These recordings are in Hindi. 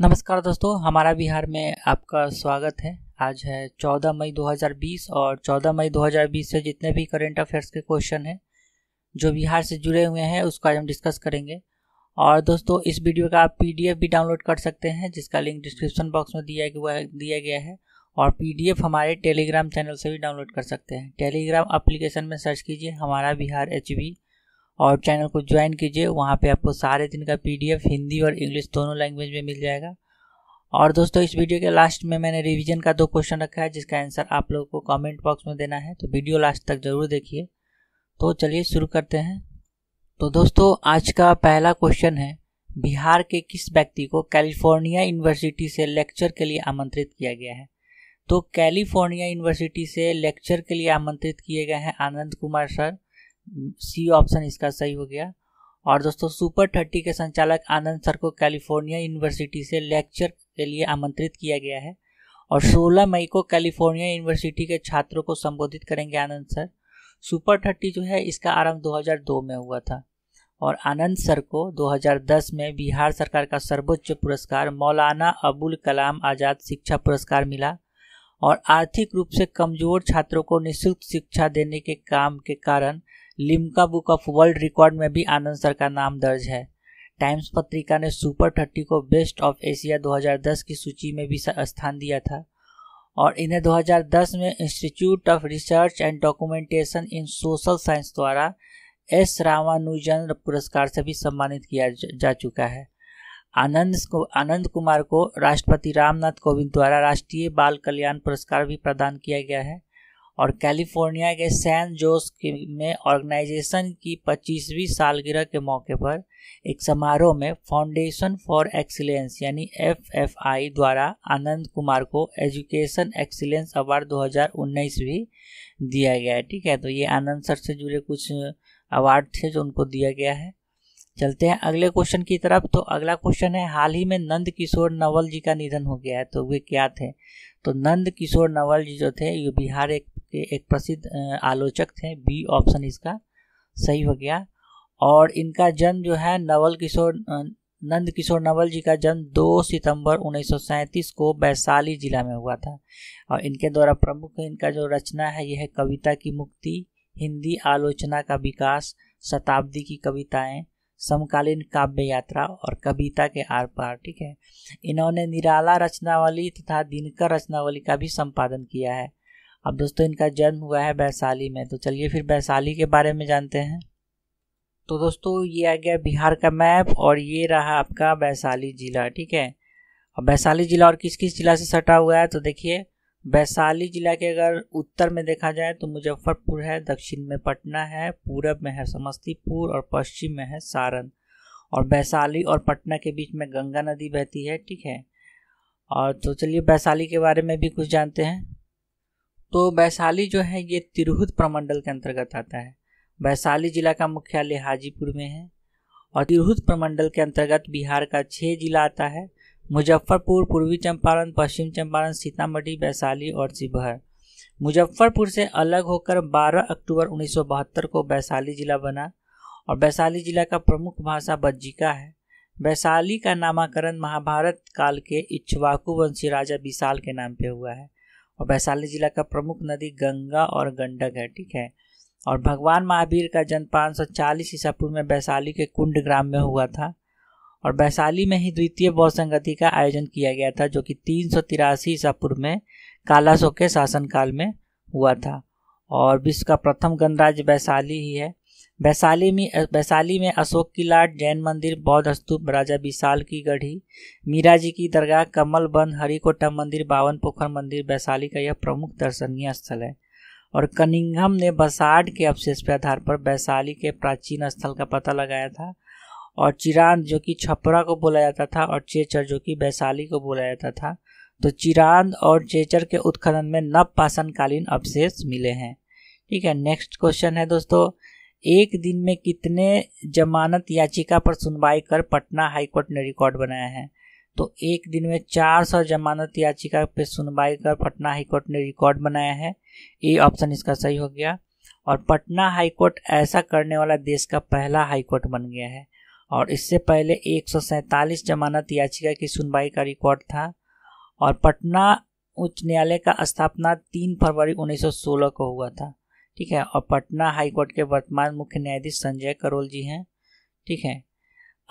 नमस्कार दोस्तों हमारा बिहार में आपका स्वागत है आज है 14 मई 2020 और 14 मई 2020 से जितने भी करेंट अफेयर्स के क्वेश्चन हैं जो बिहार से जुड़े हुए हैं उसका आज हम डिस्कस करेंगे और दोस्तों इस वीडियो का आप पीडीएफ भी डाउनलोड कर सकते हैं जिसका लिंक डिस्क्रिप्शन बॉक्स में दिया गया दिया गया है और पी हमारे टेलीग्राम चैनल से भी डाउनलोड कर सकते हैं टेलीग्राम अप्लीकेशन में सर्च कीजिए हमारा बिहार एच और चैनल को ज्वाइन कीजिए वहाँ पे आपको सारे दिन का पीडीएफ हिंदी और इंग्लिश दोनों लैंग्वेज में मिल जाएगा और दोस्तों इस वीडियो के लास्ट में मैंने रिवीजन का दो क्वेश्चन रखा है जिसका आंसर आप लोगों को कमेंट बॉक्स में देना है तो वीडियो लास्ट तक ज़रूर देखिए तो चलिए शुरू करते हैं तो दोस्तों आज का पहला क्वेश्चन है बिहार के किस व्यक्ति को कैलिफोर्निया यूनिवर्सिटी से लेक्चर के लिए आमंत्रित किया गया है तो कैलिफोर्निया यूनिवर्सिटी से लेक्चर के लिए आमंत्रित किए गए हैं Anand Kumar sir C option इसका सही हो गया और दोस्तों सुपर थर्टी के संचालक आनंद सर को कैलिफोर्निया यूनिवर्सिटी से लेक्चर के लिए आमंत्रित किया गया है और 16 मई को कैलिफोर्निया यूनिवर्सिटी के छात्रों को संबोधित करेंगे आनंद सर सुपर थर्टी जो है इसका आरंभ 2002 में हुआ था और आनंद सर को 2010 में बिहार सरकार का सर्वोच्च पुरस्कार मौलाना अबुल कलाम आज़ाद शिक्षा पुरस्कार मिला और आर्थिक रूप से कमज़ोर छात्रों को निःशुल्क शिक्षा देने के काम के कारण Limca book of world record में भी आनंद सर का नाम दर्ज है टाइम्स पत्रिका ने सुपर थर्टी को बेस्ट ऑफ एशिया 2010 की सूची में भी स्थान दिया था और इन्हें 2010 में institute of research and documentation in social science द्वारा एस रामानुजन पुरस्कार से भी सम्मानित किया जा चुका है आनंद को आनंद कुमार को राष्ट्रपति रामनाथ कोविंद द्वारा राष्ट्रीय बाल कल्याण पुरस्कार भी प्रदान किया गया है और कैलिफोर्निया के सैन जोस में ऑर्गेनाइजेशन की 25वीं सालगिरह के मौके पर एक समारोह में फाउंडेशन फॉर एक्सीलेंस यानी एफ एफ आई द्वारा आनंद कुमार को एजुकेशन एक्सीलेंस अवार्ड 2019 भी दिया गया है ठीक है तो ये आनंद सर से जुड़े कुछ अवार्ड थे जो उनको दिया गया है चलते हैं अगले क्वेश्चन की तरफ तो अगला क्वेश्चन है हाल ही में नंद किशोर नवल जी का निधन हो गया है तो वे क्या थे तो नंद किशोर नवल जी जो थे ये बिहार एक के एक प्रसिद्ध आलोचक थे बी ऑप्शन इसका सही हो गया और इनका जन्म जो है नवल किशोर नंद किशोर नवल जी का जन्म 2 सितंबर उन्नीस को वैशाली जिला में हुआ था और इनके द्वारा प्रमुख इनका जो रचना है यह है कविता की मुक्ति हिंदी आलोचना का विकास शताब्दी की कविताएं समकालीन काव्य यात्रा और कविता के आर पार ठीक है इन्होंने निराला रचनावली तथा दिनकर रचनावली का भी संपादन किया है अब दोस्तों इनका जन्म हुआ है वैशाली में तो चलिए फिर वैशाली के बारे में जानते हैं तो दोस्तों ये आ गया बिहार का मैप और ये रहा आपका वैशाली ज़िला ठीक है और वैशाली ज़िला और किस किस ज़िला से सटा हुआ है तो देखिए वैशाली ज़िला के अगर उत्तर में देखा जाए तो मुजफ्फरपुर है दक्षिण में पटना है पूरब में है समस्तीपुर और पश्चिम में है सारण और वैशाली और पटना के बीच में गंगा नदी बहती है ठीक है और तो चलिए वैशाली के बारे में भी कुछ जानते हैं तो वैशाली जो है ये तिरहुत प्रमंडल के अंतर्गत आता है वैशाली जिला का मुख्यालय हाजीपुर में है और तिरहुत प्रमंडल के अंतर्गत बिहार का छः जिला आता है मुजफ्फरपुर पूर्वी चंपारण पश्चिम चंपारण सीतामढ़ी वैशाली और शिवहर मुजफ्फरपुर से अलग होकर 12 अक्टूबर उन्नीस को वैशाली जिला बना और वैशाली जिला का प्रमुख भाषा बज्जिका है वैशाली का नामकरण महाभारत काल के इच्छवाकु वंशी राजा विशाल के नाम पे हुआ है और वैशाली जिला का प्रमुख नदी गंगा और गंडक है ठीक है और भगवान महावीर का जन्म पाँच चालीस ईसा पूर्व में वैशाली के कुंड ग्राम में हुआ था और वैशाली में ही द्वितीय बौद्ध संगति का आयोजन किया गया था जो कि तीन सौ तिरासी ईसा पूर्व में कालाशोक के शासनकाल में हुआ था और विश्व का प्रथम गणराज्य वैशाली ही है वैशाली में वैशाली में अशोक की लाट जैन मंदिर बौद्ध स्तूप राजा विशाल की गढ़ी मीरा जी की दरगाह कमल बंद हरिकोटा मंदिर बावन पोखर मंदिर वैशाली का यह प्रमुख दर्शनीय स्थल है और कनिंगम ने बसाड के अवशेष के आधार पर वैशाली के प्राचीन स्थल का पता लगाया था और चिरांद जो कि छपरा को बोला जाता था और चेचर जो कि वैशाली को बोला जाता था तो चिरांद और चेचर के उत्खनन में नव पाषाणकालीन अवशेष मिले हैं ठीक है नेक्स्ट क्वेश्चन है दोस्तों एक दिन में कितने जमानत याचिका पर सुनवाई कर पटना हाईकोर्ट ने रिकॉर्ड बनाया है तो एक दिन में 400 जमानत याचिका पर सुनवाई कर पटना हाईकोर्ट ने रिकॉर्ड बनाया है ये ऑप्शन इसका सही हो गया और पटना हाईकोर्ट ऐसा करने वाला देश का पहला हाईकोर्ट बन गया है और इससे पहले एक जमानत याचिका की सुनवाई का रिकॉर्ड था और पटना उच्च न्यायालय का स्थापना 3 फरवरी 1916 को हुआ था ठीक है और पटना हाई कोर्ट के वर्तमान मुख्य न्यायाधीश संजय करोल जी हैं ठीक है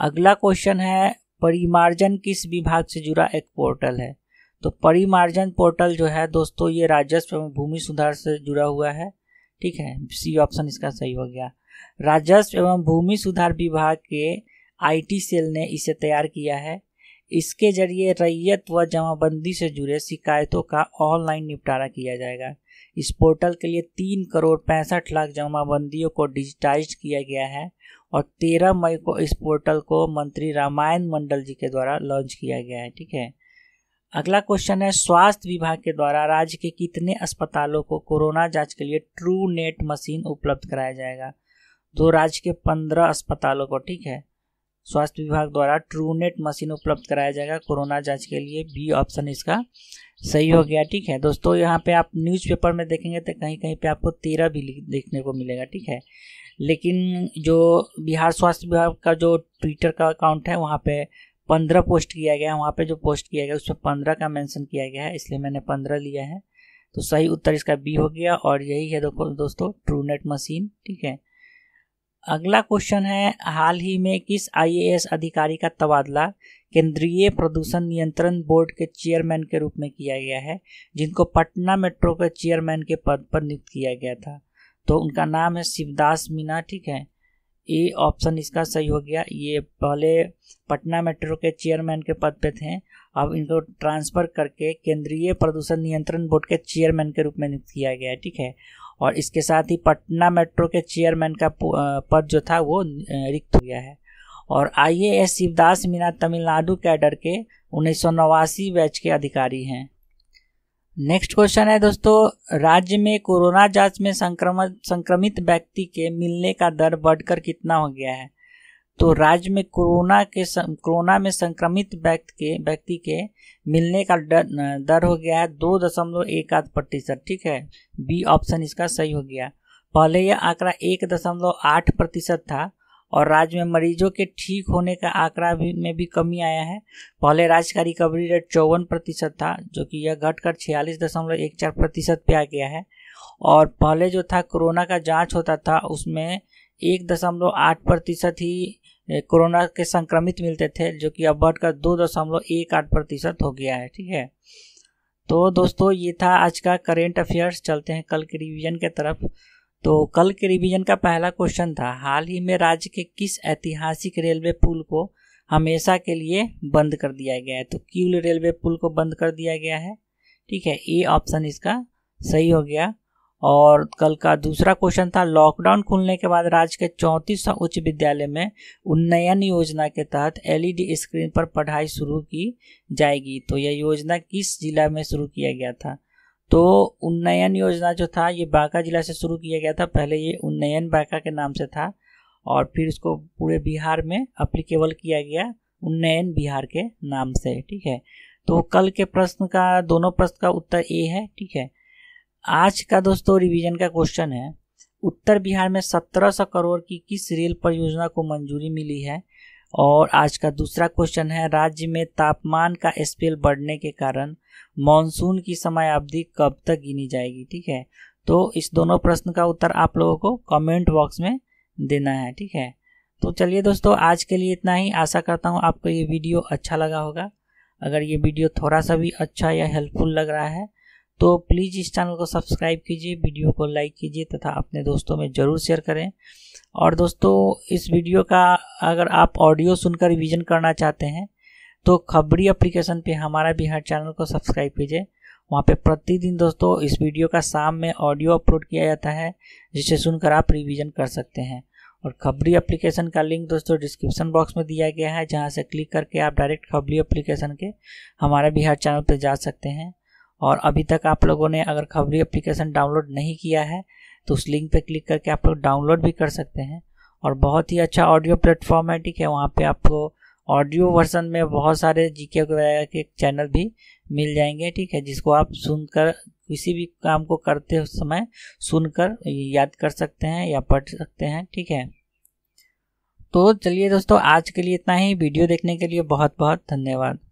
अगला क्वेश्चन है परिमार्जन किस विभाग से जुड़ा एक पोर्टल है तो परिमार्जन पोर्टल जो है दोस्तों ये राजस्व एवं भूमि सुधार से जुड़ा हुआ है ठीक है सी ऑप्शन इसका सही हो गया राजस्व एवं भूमि सुधार विभाग के आईटी सेल ने इसे तैयार किया है इसके जरिए रैयत व जमाबंदी से जुड़े शिकायतों का ऑनलाइन निपटारा किया जाएगा इस पोर्टल के लिए तीन करोड़ पैंसठ लाख जमाबंदियों को डिजिटाइज किया गया है और तेरह मई को इस पोर्टल को मंत्री रामायण मंडल जी के द्वारा लॉन्च किया गया है ठीक है अगला क्वेश्चन है स्वास्थ्य विभाग के द्वारा राज्य के कितने अस्पतालों को कोरोना जांच के लिए ट्रू नेट मशीन उपलब्ध कराया जाएगा तो राज्य के पंद्रह अस्पतालों को ठीक है स्वास्थ्य विभाग द्वारा ट्रूनेट मशीन उपलब्ध कराया जाएगा कोरोना जांच के लिए बी ऑप्शन इसका सही हो गया ठीक है दोस्तों यहाँ पे आप न्यूज़पेपर में देखेंगे तो कहीं कहीं पे आपको तेरह भी देखने को मिलेगा ठीक है लेकिन जो बिहार स्वास्थ्य विभाग का जो ट्विटर का अकाउंट है वहाँ पे पंद्रह पोस्ट किया गया है वहाँ पे जो पोस्ट किया गया उस पर पंद्रह का मेंशन किया गया है इसलिए मैंने पंद्रह लिया है तो सही उत्तर इसका बी हो गया और यही है दोस्तों ट्रूनेट मशीन ठीक है अगला क्वेश्चन है हाल ही में किस आईएएस अधिकारी का तबादला केंद्रीय प्रदूषण नियंत्रण बोर्ड के चेयरमैन के रूप में किया गया है जिनको पटना मेट्रो के चेयरमैन के पद पर नियुक्त किया गया था तो उनका नाम है शिवदास मीना ठीक है ए ऑप्शन इसका सही हो गया ये पहले पटना मेट्रो के चेयरमैन के पद पे थे अब इनको ट्रांसफ़र करके केंद्रीय प्रदूषण नियंत्रण बोर्ड के चेयरमैन के रूप में नियुक्त किया गया है ठीक है और इसके साथ ही पटना मेट्रो के चेयरमैन का पद जो था वो रिक्त हो गया है और I A S Shivdas Meena Tamil Nadu cadre के उन्नीस बैच के अधिकारी हैं नेक्स्ट क्वेश्चन है दोस्तों राज्य में कोरोना जांच में संक्रमण संक्रमित व्यक्ति के मिलने का दर बढ़कर कितना हो गया है तो राज्य में कोरोना के कोरोना में संक्रमित व्यक्ति के व्यक्ति के मिलने का दर, दर हो गया है दो दशमलव एक आध प्रतिशत ठीक है बी ऑप्शन इसका सही हो गया पहले यह आंकड़ा एक दशमलव आठ प्रतिशत था और राज्य में मरीजों के ठीक होने का आंकड़ा भी में भी कमी आया है पहले राज्य का रिकवरी रेट चौवन प्रतिशत था जो कि यह घटकर छियालीस दशमलव एक चार प्रतिशत पे आ गया है और पहले जो था कोरोना का जांच होता था उसमें एक दशमलव आठ प्रतिशत ही कोरोना के संक्रमित मिलते थे जो कि अब बढ़कर दो दशमलव एक आठ प्रतिशत हो गया है ठीक है तो दोस्तों ये था आज का करेंट अफेयर्स चलते हैं कल के रिवीजन के तरफ तो कल के रिवीजन का पहला क्वेश्चन था हाल ही में राज्य के किस ऐतिहासिक रेलवे पुल को हमेशा के लिए बंद कर दिया गया है तो क्यूल रेलवे पुल को बंद कर दिया गया है ठीक है ए ऑप्शन इसका सही हो गया और कल का दूसरा क्वेश्चन था लॉकडाउन खुलने के बाद राज्य के चौंतीस उच्च विद्यालय में उन्नयन योजना के तहत एलईडी स्क्रीन पर पढ़ाई शुरू की जाएगी तो यह योजना किस जिला में शुरू किया गया था तो उन्नयन योजना जो था ये बांका जिला से शुरू किया गया था पहले ये उन्नयन बांका के नाम से था और फिर इसको पूरे बिहार में अप्लीकेबल किया गया उन्नयन बिहार के नाम से ठीक है तो कल के प्रश्न का दोनों प्रश्न का उत्तर ए है ठीक है आज का दोस्तों रिवीजन का क्वेश्चन है उत्तर बिहार में 1700 करोड़ की किस रेल परियोजना को मंजूरी मिली है और आज का दूसरा क्वेश्चन है राज्य में तापमान का स्पेल बढ़ने के कारण मानसून की समय अवधि कब तक गिनी जाएगी ठीक है तो इस दोनों प्रश्न का उत्तर आप लोगों को कमेंट बॉक्स में देना है ठीक है तो चलिए दोस्तों आज के लिए इतना ही आशा करता हूँ आपको ये वीडियो अच्छा लगा होगा अगर ये वीडियो थोड़ा सा भी अच्छा या हेल्पफुल लग रहा है तो प्लीज़ इस चैनल को सब्सक्राइब कीजिए वीडियो को लाइक कीजिए तथा अपने दोस्तों में ज़रूर शेयर करें और दोस्तों इस वीडियो का अगर आप ऑडियो सुनकर रिविज़न करना चाहते हैं तो खबरी एप्लीकेशन पे हमारा बिहार चैनल को सब्सक्राइब कीजिए वहाँ पे प्रतिदिन दोस्तों इस वीडियो का शाम में ऑडियो अपलोड किया जाता है जिसे सुनकर आप रिवीजन कर सकते हैं और खबरी एप्लीकेशन का लिंक दोस्तों डिस्क्रिप्शन बॉक्स में दिया गया है जहाँ से क्लिक करके आप डायरेक्ट खबरी एप्लीकेशन के हमारे बिहार चैनल पर जा सकते हैं और अभी तक आप लोगों ने अगर खबरी एप्लीकेशन डाउनलोड नहीं किया है तो उस लिंक पर क्लिक करके आप लोग डाउनलोड भी कर सकते हैं और बहुत ही अच्छा ऑडियो प्लेटफॉर्म है ठीक है वहाँ पे आपको ऑडियो वर्सन में बहुत सारे जी के वगैरह के चैनल भी मिल जाएंगे ठीक है जिसको आप सुनकर किसी भी काम को करते समय सुनकर याद कर सकते हैं या पढ़ सकते हैं ठीक है तो चलिए दोस्तों आज के लिए इतना ही वीडियो देखने के लिए बहुत बहुत धन्यवाद